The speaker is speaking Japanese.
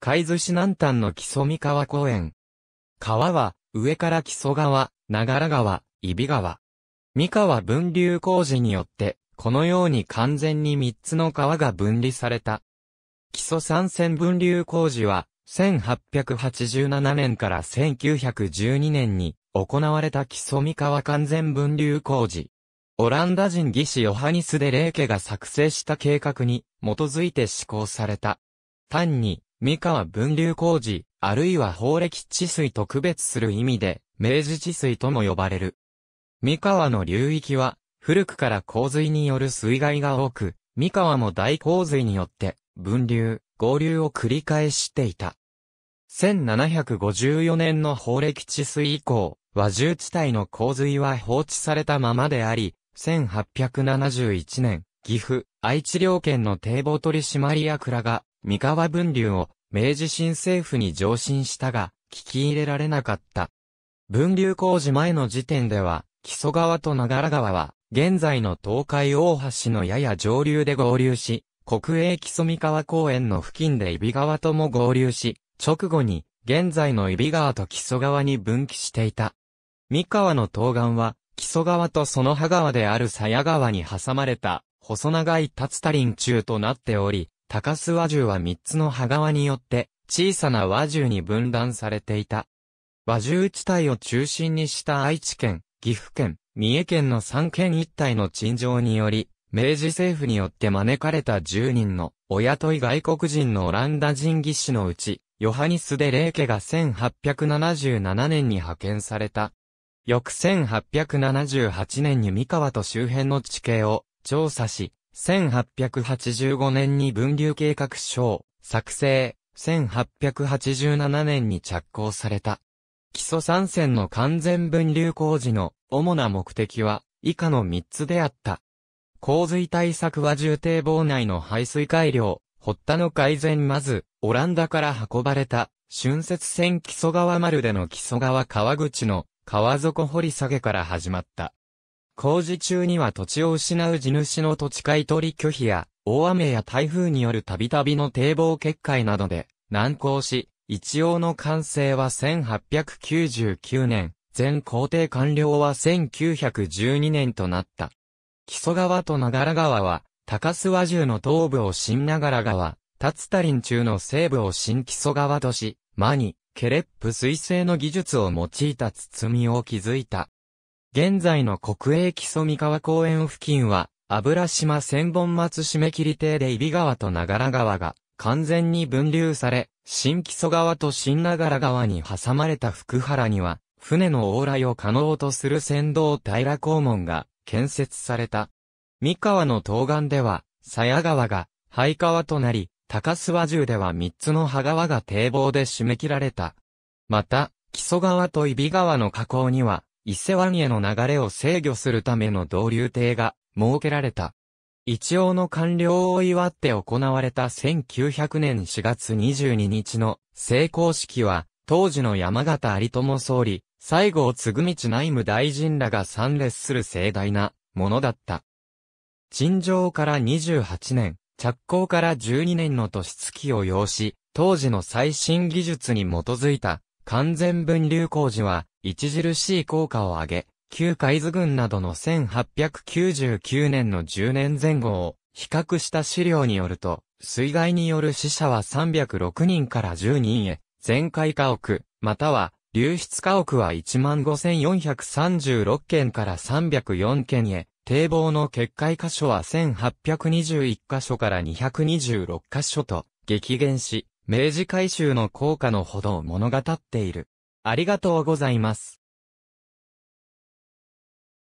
海津市南端の木曽三川公園。川は、上から木曽川、長良川、伊比川。三河分流工事によって、このように完全に三つの川が分離された。木曽三線分流工事は、1887年から1912年に行われた木曽三河完全分流工事。オランダ人技師ヨハニス・デ・レーケが作成した計画に基づいて施行された。単に三河分流工事、あるいは法歴治水と区別する意味で、明治治水とも呼ばれる。三河の流域は、古くから洪水による水害が多く、三河も大洪水によって、分流、合流を繰り返していた。1754年の法歴治水以降、和獣地帯の洪水は放置されたままであり、1871年、岐阜、愛知両県の堤防取締役らが、三河分流を明治新政府に上申したが、聞き入れられなかった。分流工事前の時点では、木曽川と長良川は、現在の東海大橋のやや上流で合流し、国営木曽三河公園の付近で揖斐川とも合流し、直後に、現在の揖斐川と木曽川に分岐していた。三河の東岸は、木曽川とその葉川である鞘川に挟まれた細長い竜田林中となっており、高須和獣は三つの葉側によって小さな和獣に分断されていた。和獣地帯を中心にした愛知県、岐阜県、三重県の三県一帯の陳情により、明治政府によって招かれた10人の、親とい外国人のオランダ人技師のうち、ヨハニス・デ・レーケが1877年に派遣された。翌1878年に三河と周辺の地形を調査し、1885年に分流計画書を作成、1887年に着工された。基礎参線の完全分流工事の主な目的は以下の3つであった。洪水対策は重堤防内の排水改良、堀田の改善まず、オランダから運ばれた、春節線木曽川丸での木曽川川口の川底掘り下げから始まった。工事中には土地を失う地主の土地買取拒否や、大雨や台風によるたびたびの堤防決壊などで難航し、一応の完成は1899年、全工程完了は1912年となった。木曽川と長良川は、高須和中の東部を新長良川、達田林中の西部を新木曽川とし、間に、ケレップ水星の技術を用いた包みを築いた。現在の国営木曽三河公園付近は、油島千本松締切堤で伊比川と長良川が完全に分流され、新木曽川と新長良川に挟まれた福原には、船の往来を可能とする船道平港門が建設された。三河の東岸では、鞘川が灰川となり、高諏訪中では三つの葉川が堤防で締め切られた。また、木曽川と伊比川の河口には、伊勢湾への流れを制御するための導流艇が設けられた。一応の完了を祝って行われた1900年4月22日の成功式は、当時の山形有友総理、西郷嗣道内務大臣らが参列する盛大なものだった。陳情から28年、着工から12年の年月を要し、当時の最新技術に基づいた完全分流工事は著しい効果を上げ、旧海図軍などの1899年の10年前後を比較した資料によると、水害による死者は306人から10人へ、全壊家屋、または流出家屋は15,436件から304件へ、堤防の決壊箇所は1821箇所から226箇所と激減し、明治改修の効果のほどを物語っている。ありがとうございます。